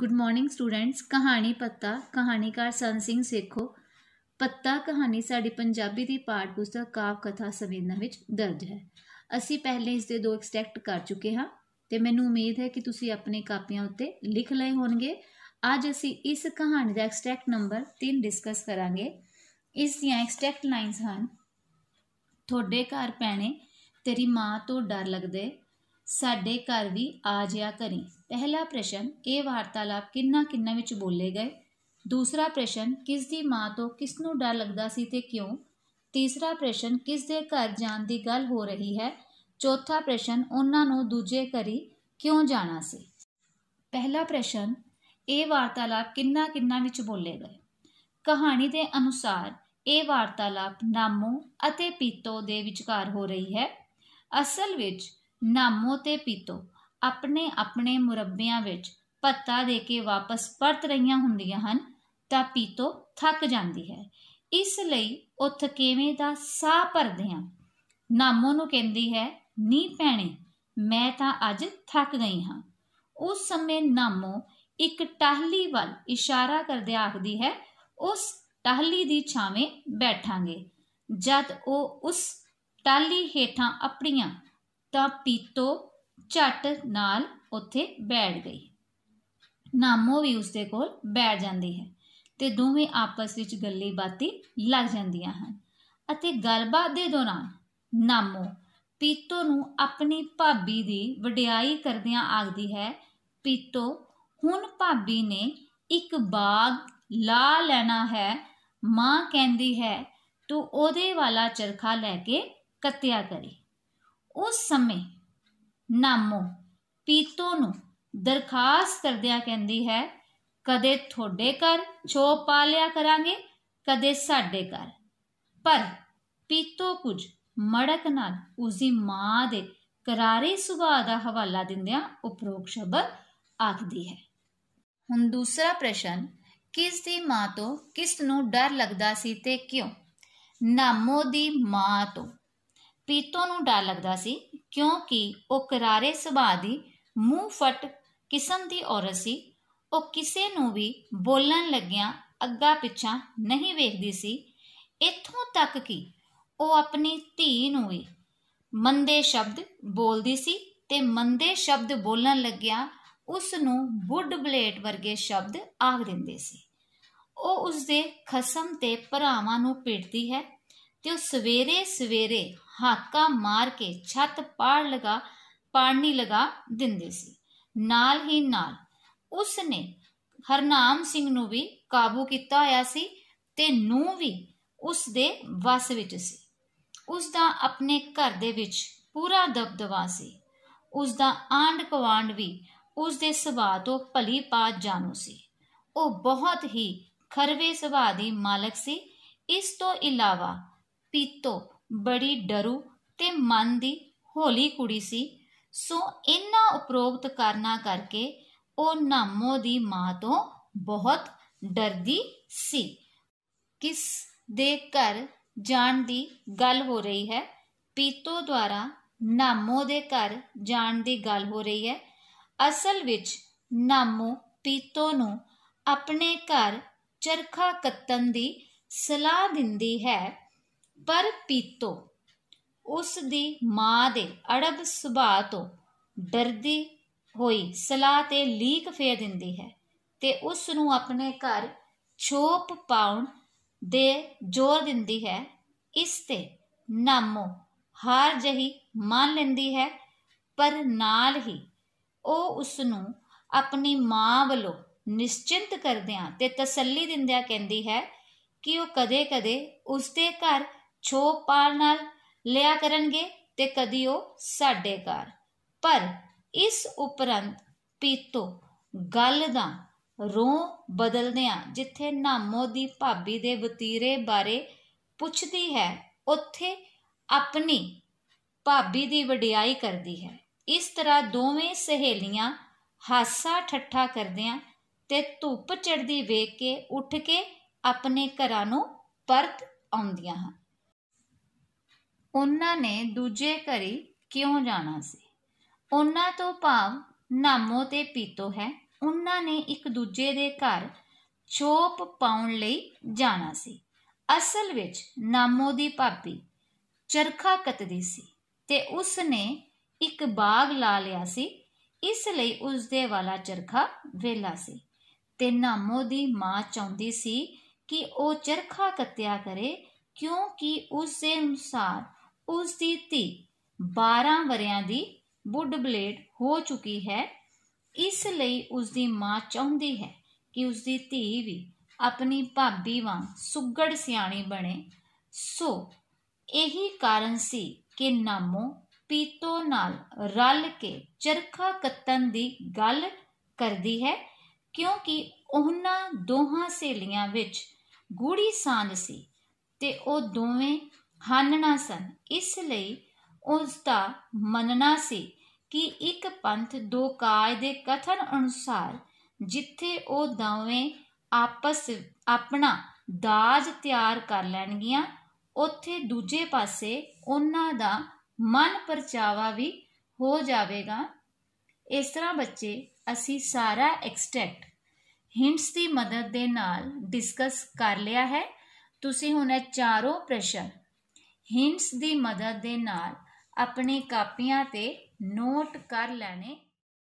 good morning students ਕਹਾਣੀ ਪੱਤਾ ਕਹਾਣੀਕਾਰ ਸਨ ਸਿੰਘ ਸੇਖੋ ਪੱਤਾ ਕਹਾਣੀ ਸਾਡੀ ਪੰਜਾਬੀ ਦੀ ਪਾਠ ਪੁਸਤਕ ਕਾਵ ਕਥਾ ਸੰਵੇਦਨਾ ਵਿੱਚ ਦਰਜ ਹੈ ਅਸੀਂ ਪਹਿਲੇ ਇਸ ਦੇ ਦੋ ਐਕਸਟ੍ਰੈਕਟ ਕਰ ਚੁੱਕੇ ਹਾਂ ਤੇ ਮੈਨੂੰ ਉਮੀਦ ਹੈ ਕਿ ਤੁਸੀਂ ਆਪਣੇ ਕਾਪੀਆਂ ਉੱਤੇ ਲਿਖ ਲਏ ਹੋਣਗੇ ਅੱਜ ਅਸੀਂ ਇਸ ਕਹਾਣੀ ਦਾ ਐਕਸਟ੍ਰੈਕਟ ਨੰਬਰ 3 ਡਿਸਕਸ ਕਰਾਂਗੇ ਇਸ ਦੀਆਂ ਐਕਸਟ੍ਰੈਕਟ ਲਾਈਨਸ ਹਨ ਤੁਹਾਡੇ ਘਰ ਪੈਣੇ ਤੇਰੀ ਮਾਂ ਤੋਂ ਡਰ ਲੱਗਦੇ ਸਾਡੇ ਘਰ ਵੀ ਆ ਜਿਆ ਕਰੀ ਪਹਿਲਾ ਪ੍ਰਸ਼ਨ ਇਹ वार्तालाप ਕਿੰਨਾ ਕਿੰਨਾ ਵਿੱਚ ਬੋਲੇ ਗਏ ਦੂਸਰਾ ਪ੍ਰਸ਼ਨ ਕਿਸ ਦੀ ਮਾਂ ਤੋਂ ਕਿਸ ਨੂੰ ਡਰ ਲੱਗਦਾ ਸੀ ਤੇ ਕਿਉਂ ਤੀਸਰਾ ਪ੍ਰਸ਼ਨ ਕਿਸ ਦੇ ਘਰ ਜਾਣ ਦੀ ਗੱਲ ਹੋ ਰਹੀ ਹੈ ਚੌਥਾ ਪ੍ਰਸ਼ਨ ਉਹਨਾਂ ਨੂੰ ਦੂਜੇ ਘਰੀ ਕਿਉਂ ਜਾਣਾ ਸੀ ਪਹਿਲਾ ਪ੍ਰਸ਼ਨ ਇਹ वार्तालाप ਕਿੰਨਾ ਕਿੰਨਾ ਵਿੱਚ ਬੋਲੇ ਗਏ ਕਹਾਣੀ ਦੇ ਅਨੁਸਾਰ ਇਹ वार्तालाप ਨਾਮੋ ਅਤੇ ਪੀਤੋ ਦੇ ਵਿਚਕਾਰ ਹੋ ਰਹੀ ਹੈ ਅਸਲ ਵਿੱਚ ਨਾਮੋ ਤੇ ਪੀਤੋ ਆਪਣੇ ਆਪਣੇ ਮੁਰੱਬਿਆਂ ਵਿੱਚ ਪੱਤਾ ਦੇ ਕੇ ਵਾਪਸ ਪਰਤ ਰਹੀਆਂ ਹੁੰਦੀਆਂ ਹਨ ਤਾਂ ਪੀਤੋ ਥੱਕ ਜਾਂਦੀ ਹੈ ਇਸ ਲਈ ਉਹ ਥਕੇਵੇਂ ਦਾ ਸਾਹ ਭਰਦੇ ਹਾਂ ਨਾਮੋ ਨੂੰ ਕਹਿੰਦੀ ਹੈ ਨੀ ਪੈਣੀ ਮੈਂ ਤਾਂ ਅੱਜ ਥੱਕ ਗਈ ਹਾਂ ਉਸ ਸਮੇਂ ਨਾਮੋ ਇੱਕ ਟਾਹਲੀ ਵੱਲ ਇਸ਼ਾਰਾ ਕਰਦੇ ਆਖਦੀ ਹੈ ਉਸ ਟਾਹਲੀ ਦੀ ਛਾਵੇਂ ਬੈਠਾਂਗੇ ਜਦ ਉਹ ਉਸ ਟਾਹਲੀ ਹੇਠਾਂ ਆਪਣੀਆਂ ਤਾਂ ਪੀਤੋ ਛੱਟ ਨਾਲ ਉੱਥੇ ਬੈਠ ਗਈ ਨਾਮੋ ਵੀ ਉਸਦੇ ਕੋਲ ਬੈਠ ਜਾਂਦੀ ਹੈ ਤੇ ਦੋਵੇਂ ਆਪਸ ਵਿੱਚ ਗੱਲੇ ਬਾਤੀ ਲੱਗ ਜਾਂਦੀਆਂ ਹਨ ਅਤੇ ਗੱਲਬਾਤ ਦੇ ਦੌਰਾਨ ਨਾਮੋ ਪੀਤੋ ਨੂੰ ਆਪਣੀ ਭਾਬੀ ਦੀ ਵਡਿਆਈ ਕਰਦਿਆਂ ਆਖਦੀ ਹੈ ਪੀਤੋ ਹੁਣ ਭਾਬੀ ਨੇ ਇੱਕ ਬਾਗ ਲਾ ਲੈਣਾ ਹੈ ਮਾਂ ਕਹਿੰਦੀ ਹੈ ਤੂੰ ਉਹਦੇ ਵਾਲਾ ਚਰਖਾ ਲੈ ਕੇ ਕੱਤਿਆ ਕਰੀ ਉਸ ਸਮੇਂ ਨਾਮੋ ਪੀਤੋ ਨੂੰ ਦਰਖਾਸਤ ਕਰਦਿਆਂ ਕਹਿੰਦੀ ਹੈ ਕਦੇ ਤੁਹਾਡੇ ਘਰ ਛੋ ਪਾ ਲਿਆ ਕਰਾਂਗੇ ਕਦੇ ਸਾਡੇ ਘਰ ਪਰ ਪੀਤੋ ਕੁਝ ਮੜਕ ਨਾਲ ਉਸਦੀ ਮਾਂ ਦੇ ਕਰਾਰੇ ਸੁਭਾਅ ਦਾ ਹਵਾਲਾ ਦਿੰਦਿਆਂ ਉਪਰੋਕਤ ਸ਼ਬਦ ਆਖਦੀ ਹੈ ਹੁਣ ਦੂਸਰਾ ਪ੍ਰਸ਼ਨ ਕਿਸ ਦੀ ਮਾਂ ਤੋਂ ਕਿਸ ਨੂੰ ਡਰ ਲੱਗਦਾ ਸੀ ਤੇ ਕਿਉਂ ਨਾਮੋ ਦੀ ਮਾਂ ਤੋਂ ਪ੍ਰੀਤੋ ਨੂੰ ਡਰ ਲੱਗਦਾ ਸੀ ਕਿਉਂਕਿ ਉਹ ਕਰਾਰੇ ਸੁਭਾਅ ਦੀ ਮੂੰਹ ਫਟ ਕਿਸਮ ਦੀ ਔਰਤ ਸੀ ਉਹ ਕਿਸੇ ਨੂੰ ਵੀ ਬੋਲਣ ਲੱਗਿਆਂ ਅੱਗਾ ਪਿੱਛਾ ਨਹੀਂ ਵੇਖਦੀ ਸੀ ਇੱਥੋਂ ਤੱਕ ਕਿ ਉਹ ਆਪਣੀ ਧੀ ਨੂੰ ਵੀ ਮੰਦੇ ਸ਼ਬਦ ਬੋਲਦੀ ਸੀ ਤੇ ਮੰਦੇ ਸ਼ਬਦ ਬੋਲਣ ਲੱਗਿਆਂ ਉਸ ਨੂੰ ਬੁੱਢ ਬਲੇਟ ਵਰਗੇ ਸ਼ਬਦ ਆਖ ਦਿੰਦੇ ਸੀ ਉਹ ਉਸ ਦੇ ਖਸਮ ਤੇ ਭਰਾਵਾਂ ਨੂੰ ਪੀੜਦੀ ਹੈ ਤੇ ਉਹ ਸਵੇਰੇ ਸਵੇਰੇ ਹਾਕਾ ਮਾਰ ਕੇ ਛੱਤ ਪਾੜ ਲਗਾ ਪਾੜਨੀ ਲਗਾ ਦਿੰਦੇ ਸੀ ਨਾਲ ਹੀ ਨਾਲ ਉਸ ਨੇ ਹਰਨਾਮ ਸਿੰਘ ਨੂੰ ਵੀ ਕਾਬੂ ਕੀਤਾ ਹੋਇਆ ਸੀ ਤੇ ਨੂੰ ਵੀ ਉਸ ਦੇ ਵਸ ਵਿੱਚ ਸੀ ਉਸ ਦਾ ਆਪਣੇ ਘਰ ਦੇ ਵਿੱਚ ਪੂਰਾ ਦਬਦਬਾ ਸੀ ਉਸ ਦਾ ਆਂਡ ਕਵਾਂਡ ਵੀ ਉਸ ਦੇ ਸੁਭਾਅ ਤੋਂ ਭਲੀ ਪਾਤ ਜਾਣੂ ਸੀ ਉਹ ਬਹੁਤ ਹੀ ਖਰਵੇ ਸੁਭਾਅ ਦੀ ਮਾਲਕ ਸੀ ਇਸ ਤੋਂ ਇਲਾਵਾ ਪੀਤੋ ਬੜੀ ਡਰੂ ਤੇ ਮਨ ਦੀ ਹੋਲੀ ਕੁੜੀ ਸੀ ਸੋ ਇਹਨਾਂ ਉਪਰੋਕਤ ਕਰਨਾ ਕਰਕੇ ਉਹ ਨਾਮੋ ਦੀ ਮਾਂ ਤੋਂ ਬਹੁਤ ਡਰਦੀ ਸੀ ਕਿਸ ਦੇ ਘਰ ਜਾਣ ਦੀ ਗੱਲ ਹੋ ਰਹੀ ਹੈ ਪੀਤੋ ਦੁਆਰਾ ਨਾਮੋ ਦੇ ਘਰ ਜਾਣ ਦੀ ਗੱਲ ਹੋ ਰਹੀ ਹੈ ਅਸਲ ਵਿੱਚ ਨਾਮੋ ਪੀਤੋ ਨੂੰ ਆਪਣੇ ਘਰ ਚਰਖਾ ਕੱਤਣ ਦੀ ਸਲਾਹ ਦਿੰਦੀ ਹੈ ਪਰ ਪੀਤੋ ਉਸ ਦੀ ਮਾਂ ਦੇ ਅੜਬ ਸੁਭਾਅ ਤੋਂ ਡਰਦੀ ਹੋਈ ਸਲਾਹ ਤੇ ਲੀਕ ਫੇਰ ਦਿੰਦੀ ਹੈ ਤੇ ਉਸ ਨੂੰ ਆਪਣੇ ਘਰ ਛੋਪ ਪਾਉਣ ਦੇ ਜ਼ੋਰ ਦਿੰਦੀ ਹੈ ਇਸ ਤੇ ਨਾਮੋ ਹਾਰ ਜਹੀ ਮੰਨ ਲੈਂਦੀ ਹੈ ਪਰ ਨਾਲ ਹੀ ਉਹ ਉਸ ਨੂੰ ਆਪਣੀ ਮਾਂ ਵੱਲੋਂ ਨਿਸ਼ਚਿੰਤ ਕਰਦਿਆਂ ਤੇ ਤਸੱਲੀ ਦਿੰਦਿਆਂ ਕਹਿੰਦੀ ਹੈ ਕਿ ਉਹ ਕਦੇ-ਕਦੇ ਉਸ ਦੇ ਘਰ ਛੋਪ ਪਾਰ ਨਾਲ ਲਿਆ ਕਰਨਗੇ ਤੇ ਕਦੀ ਉਹ ਸਾਡੇ ਘਰ ਪਰ ਇਸ ਉਪਰੰਤ ਪੀਤੋ ਗੱਲ ਦਾ ਰੋਂ ਬਦਲਦਿਆਂ ਜਿੱਥੇ ਨਾਮੋ ਦੀ ਭਾਬੀ ਦੇ ਵਤੀਰੇ ਬਾਰੇ ਪੁੱਛਦੀ ਹੈ ਉੱਥੇ ਆਪਣੀ ਭਾਬੀ ਦੀ ਵਡਿਆਈ ਕਰਦੀ ਹੈ ਇਸ ਤਰ੍ਹਾਂ ਦੋਵੇਂ ਸਹੇਲੀਆਂ ਹਾਸਾ ਠੱਠਾ ਕਰਦਿਆਂ ਤੇ ਧੁੱਪ ਚੜਦੀ ਵੇਖ ਕੇ ਉੱਠ ਕੇ ਆਪਣੇ ਘਰਾਂ ਨੂੰ ਪਰਤ ਆਉਂਦੀਆਂ ਹਨ ਉਹਨਾਂ ਨੇ ਦੂਜੇ ਘਰੇ ਕਿਉਂ ਜਾਣਾ ਸੀ ਉਹਨਾਂ ਤੋਂ ਭਾਵ ਨਾਮੋ ਤੇ ਪੀਤੋ ਹੈ ਉਹਨਾਂ ਨੇ ਇੱਕ ਦੂਜੇ ਦੇ ਘਰ ਛੋਪ ਪਾਉਣ ਲਈ ਜਾਣਾ ਸੀ ਅਸਲ ਵਿੱਚ ਨਾਮੋ ਦੀ ਭਾਬੀ ਚਰਖਾ ਕੱਤਦੀ ਸੀ ਤੇ ਉਸ ਨੇ ਇੱਕ ਬਾਗ ਲਾ ਲਿਆ ਸੀ ਇਸ ਲਈ ਉਸ ਦੇ ਵਾਲਾ ਚਰਖਾ ਵੇਲਾ ਸੀ ਤੇ ਨਾਮੋ ਦੀ ਮਾਂ ਚਾਹੁੰਦੀ ਸੀ ਕਿ ਉਹ ਚਰਖਾ ਕੱਤਿਆ ਕਰੇ ਕਿਉਂਕਿ ਉਸ ਦੇ ਅਨੁਸਾਰ ਉਸ ਦੀ ਧੀ 12 ਵਰਿਆਂ ਦੀ ਬੁੱਢ ਬਲੇਡ ਹੋ ਚੁੱਕੀ ਹੈ ਇਸ ਲਈ ਉਸ ਦੀ ਮਾਂ ਚਾਹੁੰਦੀ ਹੈ ਕਿ ਉਸ ਦੀ ਧੀ ਵੀ ਆਪਣੀ ਭਾਬੀ ਵਾਂਗ ਸੁੱਗੜ ਸਿਆਣੀ ਬਣੇ ਸੋ ਇਹੀ ਕਾਰਨ ਸੀ ਕਿ ਨਾਮੋ ਪੀਤੋ ਨਾਲ ਰਲ ਕੇ ਚਰਖਾ ਕੱਤਣ ਦੀ ਗੱਲ ਕਰਦੀ ਹੈ ਕਿਉਂਕਿ ਉਹਨਾਂ ਦੋਹਾਂ ਸਹੇਲੀਆਂ ਵਿੱਚ ਗੂੜੀ ਸਾਂਝ ਸੀ ਤੇ ਉਹ ਦੋਵੇਂ ਹਾਨਣਾ ਸਨ ਇਸ ਲਈ ਉਸ ਦਾ ਮੰਨਣਾ ਸੀ ਕਿ ਇੱਕ ਪੰਥ ਦੋ ਕਾਇ ਦੇ ਕਥਨ ਅਨੁਸਾਰ ਜਿੱਥੇ ਉਹ ਦਾਵੇਂ ਆਪਸ ਆਪਣਾ ਦਾਜ ਤਿਆਰ ਕਰ ਲੈਣਗੀਆਂ ਉੱਥੇ ਦੂਜੇ ਪਾਸੇ ਉਹਨਾਂ ਦਾ ਮਨ ਪਰਚਾਵਾ ਵੀ ਹੋ ਜਾਵੇਗਾ ਇਸ ਤਰ੍ਹਾਂ ਬੱਚੇ ਅਸੀਂ ਸਾਰਾ ਐਕਸਟੈਕਟ ਹਿੰਟਸ ਦੀ ਮਦਦ ਦੇ ਨਾਲ ਡਿਸਕਸ ਕਰ ਲਿਆ ਹੈ ਤੁਸੀਂ ਹੁਣ ਇਹ ਚਾਰੋਂ ਪ੍ਰਸ਼ਨ ਹਿੰਟਸ ਦੀ ਮਦਦ ਦੇ ਨਾਲ ਆਪਣੇ ਕਾਪੀਆਂ 'ਤੇ ਨੋਟ ਕਰ ਲੈਣੇ